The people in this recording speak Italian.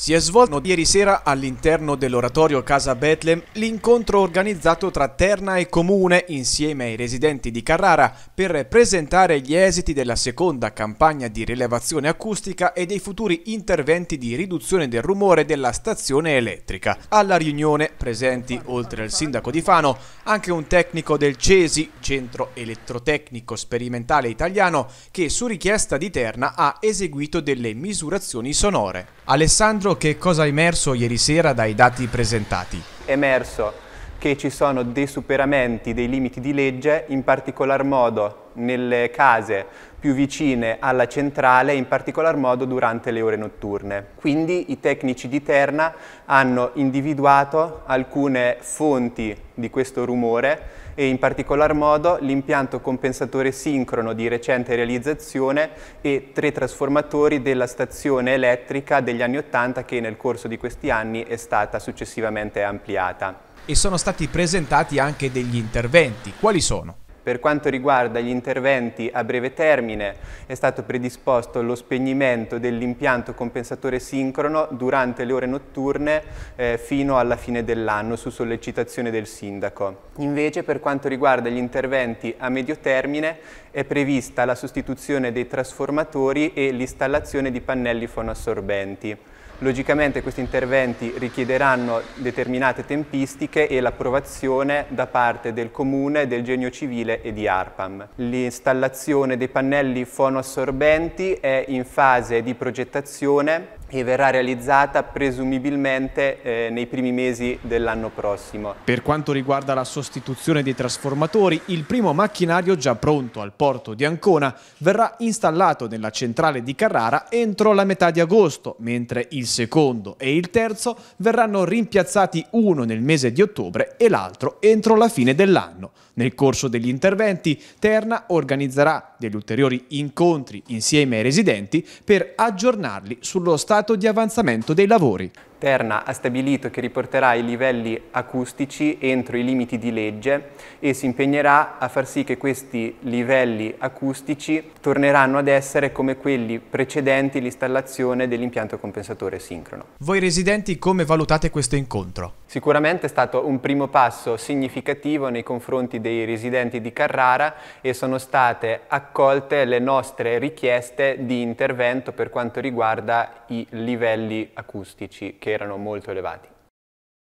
Si è svolto ieri sera all'interno dell'oratorio Casa Betlem l'incontro organizzato tra Terna e Comune insieme ai residenti di Carrara per presentare gli esiti della seconda campagna di rilevazione acustica e dei futuri interventi di riduzione del rumore della stazione elettrica. Alla riunione presenti, oltre al sindaco di Fano, anche un tecnico del CESI, Centro Elettrotecnico Sperimentale Italiano, che su richiesta di Terna ha eseguito delle misurazioni sonore. Alessandro altro che cosa è emerso ieri sera dai dati presentati? È Emerso che ci sono dei superamenti dei limiti di legge, in particolar modo nelle case più vicine alla centrale, in particolar modo durante le ore notturne. Quindi i tecnici di Terna hanno individuato alcune fonti di questo rumore e in particolar modo l'impianto compensatore sincrono di recente realizzazione e tre trasformatori della stazione elettrica degli anni 80 che nel corso di questi anni è stata successivamente ampliata. E sono stati presentati anche degli interventi. Quali sono? Per quanto riguarda gli interventi a breve termine è stato predisposto lo spegnimento dell'impianto compensatore sincrono durante le ore notturne eh, fino alla fine dell'anno su sollecitazione del sindaco. Invece per quanto riguarda gli interventi a medio termine è prevista la sostituzione dei trasformatori e l'installazione di pannelli fonoassorbenti. Logicamente questi interventi richiederanno determinate tempistiche e l'approvazione da parte del Comune, del Genio Civile e di ARPAM. L'installazione dei pannelli fonoassorbenti è in fase di progettazione e verrà realizzata presumibilmente eh, nei primi mesi dell'anno prossimo. Per quanto riguarda la sostituzione dei trasformatori, il primo macchinario già pronto al porto di Ancona verrà installato nella centrale di Carrara entro la metà di agosto, mentre il secondo e il terzo verranno rimpiazzati uno nel mese di ottobre e l'altro entro la fine dell'anno. Nel corso degli interventi, Terna organizzerà degli ulteriori incontri insieme ai residenti per aggiornarli sullo stato stato di avanzamento dei lavori. Terna ha stabilito che riporterà i livelli acustici entro i limiti di legge e si impegnerà a far sì che questi livelli acustici torneranno ad essere come quelli precedenti l'installazione dell'impianto compensatore sincrono. Voi residenti come valutate questo incontro? Sicuramente è stato un primo passo significativo nei confronti dei residenti di Carrara e sono state accolte le nostre richieste di intervento per quanto riguarda i livelli acustici che erano molto elevati.